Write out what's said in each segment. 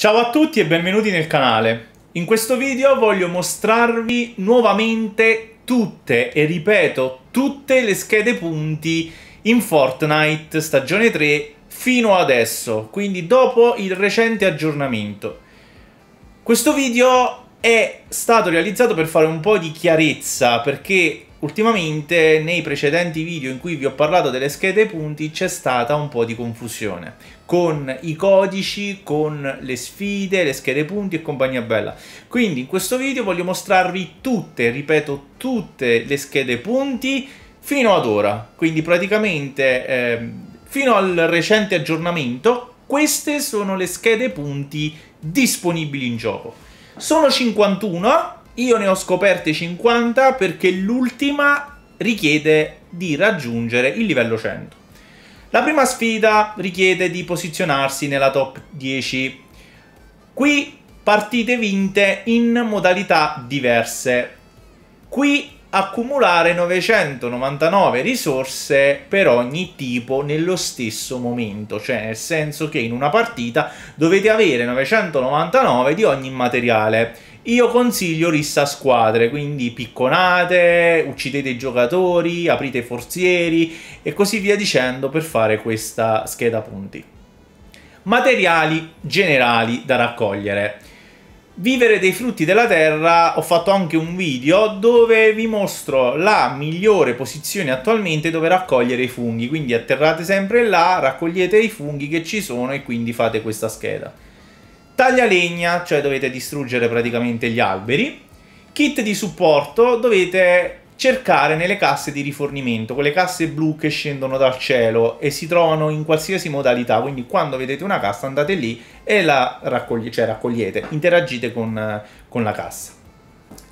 Ciao a tutti e benvenuti nel canale. In questo video voglio mostrarvi nuovamente tutte, e ripeto, tutte le schede punti in Fortnite stagione 3 fino adesso, quindi dopo il recente aggiornamento. Questo video è stato realizzato per fare un po' di chiarezza, perché Ultimamente nei precedenti video in cui vi ho parlato delle schede punti c'è stata un po' di confusione con i codici, con le sfide, le schede punti e compagnia bella. Quindi in questo video voglio mostrarvi tutte, ripeto, tutte le schede punti fino ad ora. Quindi praticamente eh, fino al recente aggiornamento queste sono le schede punti disponibili in gioco. Sono 51 io ne ho scoperte 50 perché l'ultima richiede di raggiungere il livello 100. La prima sfida richiede di posizionarsi nella top 10. Qui partite vinte in modalità diverse. Qui accumulare 999 risorse per ogni tipo nello stesso momento, cioè nel senso che in una partita dovete avere 999 di ogni materiale io consiglio rissa a squadre, quindi picconate, uccidete i giocatori, aprite i forzieri e così via dicendo per fare questa scheda punti. Materiali generali da raccogliere. Vivere dei frutti della terra, ho fatto anche un video dove vi mostro la migliore posizione attualmente dove raccogliere i funghi, quindi atterrate sempre là, raccogliete i funghi che ci sono e quindi fate questa scheda taglia legna, cioè dovete distruggere praticamente gli alberi. Kit di supporto, dovete cercare nelle casse di rifornimento, quelle casse blu che scendono dal cielo e si trovano in qualsiasi modalità, quindi quando vedete una cassa andate lì e la raccogli cioè, raccogliete, interagite con, con la cassa.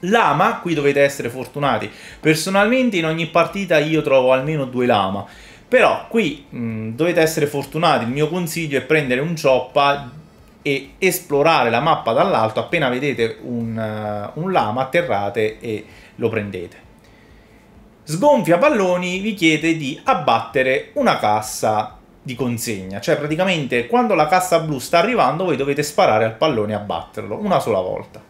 Lama, qui dovete essere fortunati, personalmente in ogni partita io trovo almeno due lama, però qui mh, dovete essere fortunati, il mio consiglio è prendere un cioppa e esplorare la mappa dall'alto appena vedete un, uh, un lama atterrate e lo prendete. Sgonfia palloni vi chiede di abbattere una cassa di consegna, cioè praticamente quando la cassa blu sta arrivando voi dovete sparare al pallone e abbatterlo una sola volta.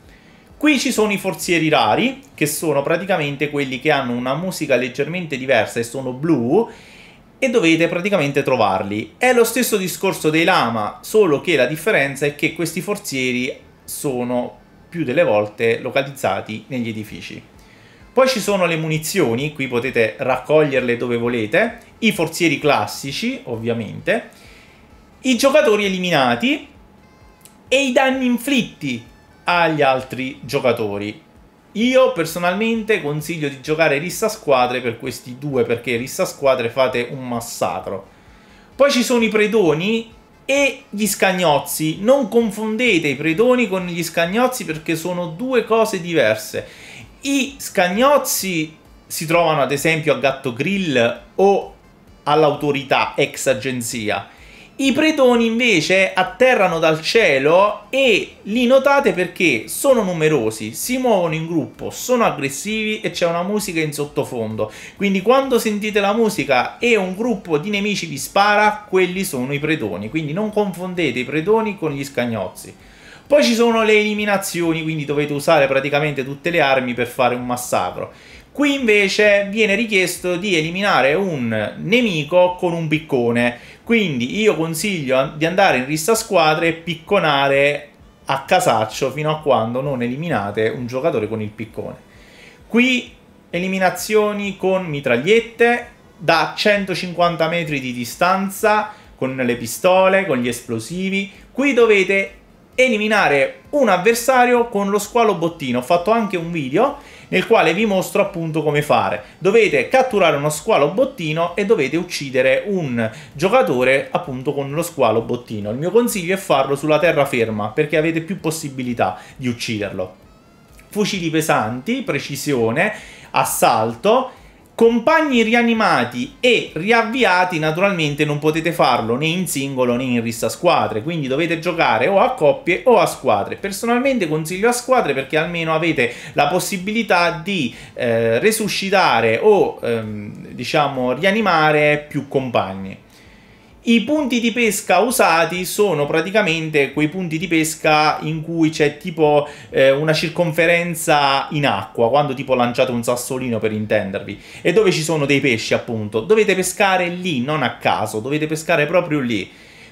Qui ci sono i forzieri rari, che sono praticamente quelli che hanno una musica leggermente diversa e sono blu e dovete praticamente trovarli. È lo stesso discorso dei lama, solo che la differenza è che questi forzieri sono più delle volte localizzati negli edifici. Poi ci sono le munizioni, qui potete raccoglierle dove volete, i forzieri classici ovviamente, i giocatori eliminati e i danni inflitti agli altri giocatori. Io personalmente consiglio di giocare rissa squadre per questi due, perché rissa squadre fate un massacro. Poi ci sono i predoni e gli scagnozzi. Non confondete i predoni con gli scagnozzi perché sono due cose diverse. I scagnozzi si trovano ad esempio a Gatto Grill o all'autorità ex agenzia i pretoni invece atterrano dal cielo e li notate perché sono numerosi, si muovono in gruppo, sono aggressivi e c'è una musica in sottofondo. Quindi quando sentite la musica e un gruppo di nemici vi spara, quelli sono i pretoni. Quindi non confondete i pretoni con gli scagnozzi. Poi ci sono le eliminazioni, quindi dovete usare praticamente tutte le armi per fare un massacro. Qui invece viene richiesto di eliminare un nemico con un piccone, quindi io consiglio di andare in rista squadre e picconare a casaccio fino a quando non eliminate un giocatore con il piccone. Qui eliminazioni con mitragliette da 150 metri di distanza, con le pistole, con gli esplosivi. Qui dovete eliminare un avversario con lo squalo bottino. Ho fatto anche un video nel quale vi mostro appunto come fare. Dovete catturare uno squalo bottino e dovete uccidere un giocatore appunto con lo squalo bottino. Il mio consiglio è farlo sulla terraferma perché avete più possibilità di ucciderlo. Fucili pesanti, precisione, assalto Compagni rianimati e riavviati naturalmente non potete farlo né in singolo né in rissa squadre, quindi dovete giocare o a coppie o a squadre. Personalmente consiglio a squadre perché almeno avete la possibilità di eh, resuscitare o ehm, diciamo rianimare più compagni. I punti di pesca usati sono praticamente quei punti di pesca in cui c'è tipo eh, una circonferenza in acqua, quando tipo lanciate un sassolino per intendervi, e dove ci sono dei pesci appunto. Dovete pescare lì, non a caso, dovete pescare proprio lì.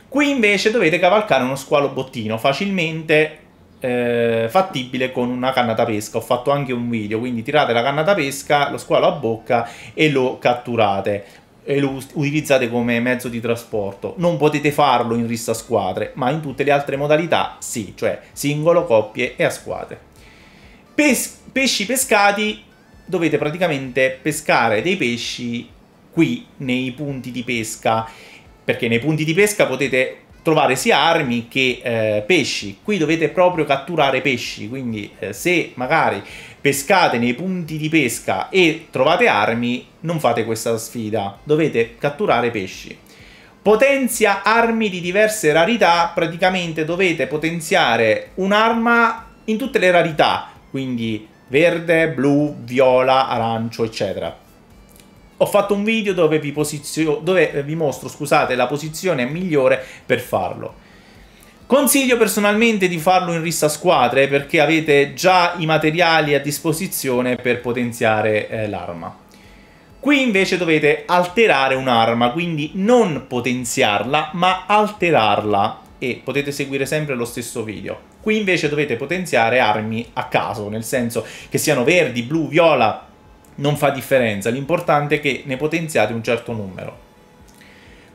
Qui invece dovete cavalcare uno squalo bottino facilmente eh, fattibile con una canna da pesca. Ho fatto anche un video, quindi tirate la canna da pesca, lo squalo a bocca e lo catturate e lo utilizzate come mezzo di trasporto. Non potete farlo in rissa a squadre, ma in tutte le altre modalità sì, cioè singolo, coppie e a squadre. Pes pesci pescati, dovete praticamente pescare dei pesci qui nei punti di pesca, perché nei punti di pesca potete trovare sia armi che eh, pesci. Qui dovete proprio catturare pesci, quindi eh, se magari pescate nei punti di pesca e trovate armi, non fate questa sfida. Dovete catturare pesci. Potenzia armi di diverse rarità, praticamente dovete potenziare un'arma in tutte le rarità, quindi verde, blu, viola, arancio, eccetera. Ho fatto un video dove vi, dove vi mostro scusate, la posizione migliore per farlo. Consiglio personalmente di farlo in rissa squadre perché avete già i materiali a disposizione per potenziare eh, l'arma. Qui invece dovete alterare un'arma, quindi non potenziarla ma alterarla e potete seguire sempre lo stesso video. Qui invece dovete potenziare armi a caso, nel senso che siano verdi, blu, viola, non fa differenza, l'importante è che ne potenziate un certo numero.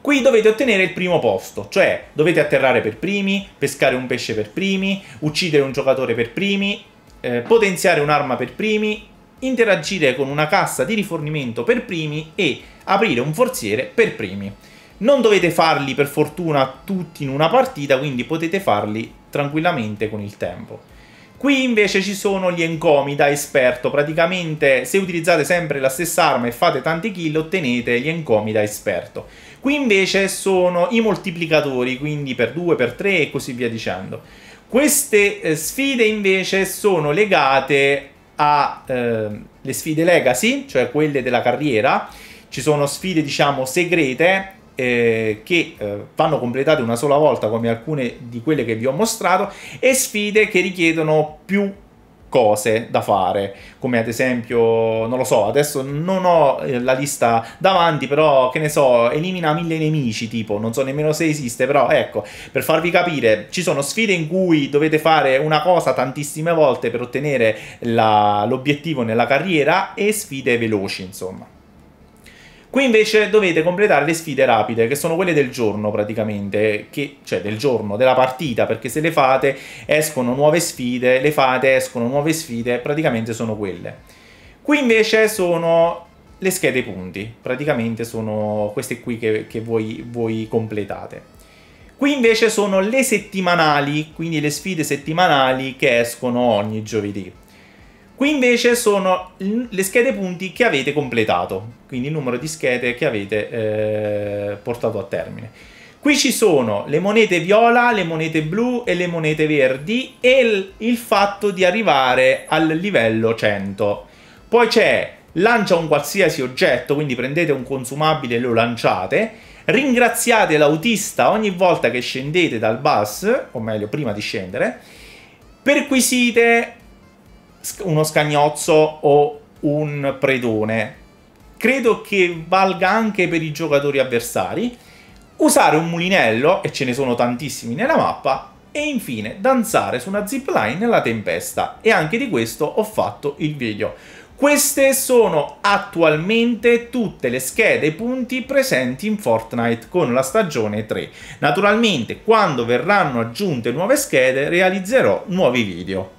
Qui dovete ottenere il primo posto, cioè dovete atterrare per primi, pescare un pesce per primi, uccidere un giocatore per primi, eh, potenziare un'arma per primi, interagire con una cassa di rifornimento per primi e aprire un forziere per primi. Non dovete farli per fortuna tutti in una partita, quindi potete farli tranquillamente con il tempo. Qui invece ci sono gli encomi da esperto, praticamente se utilizzate sempre la stessa arma e fate tanti kill ottenete gli encomi da esperto. Qui invece sono i moltiplicatori, quindi per 2, per 3 e così via dicendo. Queste eh, sfide invece sono legate alle ehm, eh, sfide legacy, cioè quelle della carriera, ci sono sfide diciamo segrete eh, che eh, vanno completate una sola volta come alcune di quelle che vi ho mostrato e sfide che richiedono più cose da fare come ad esempio non lo so adesso non ho eh, la lista davanti però che ne so elimina mille nemici tipo non so nemmeno se esiste però ecco per farvi capire ci sono sfide in cui dovete fare una cosa tantissime volte per ottenere l'obiettivo nella carriera e sfide veloci insomma Qui invece dovete completare le sfide rapide, che sono quelle del giorno praticamente, che, cioè del giorno, della partita, perché se le fate escono nuove sfide, le fate escono nuove sfide, praticamente sono quelle. Qui invece sono le schede punti, praticamente sono queste qui che, che voi, voi completate. Qui invece sono le settimanali, quindi le sfide settimanali che escono ogni giovedì. Qui invece sono le schede punti che avete completato, quindi il numero di schede che avete eh, portato a termine. Qui ci sono le monete viola, le monete blu e le monete verdi e il fatto di arrivare al livello 100. Poi c'è lancia un qualsiasi oggetto, quindi prendete un consumabile e lo lanciate. Ringraziate l'autista ogni volta che scendete dal bus, o meglio prima di scendere. Perquisite uno scagnozzo o un predone. Credo che valga anche per i giocatori avversari. Usare un mulinello, e ce ne sono tantissimi nella mappa, e infine danzare su una zipline nella tempesta. E anche di questo ho fatto il video. Queste sono attualmente tutte le schede e punti presenti in Fortnite con la stagione 3. Naturalmente quando verranno aggiunte nuove schede realizzerò nuovi video.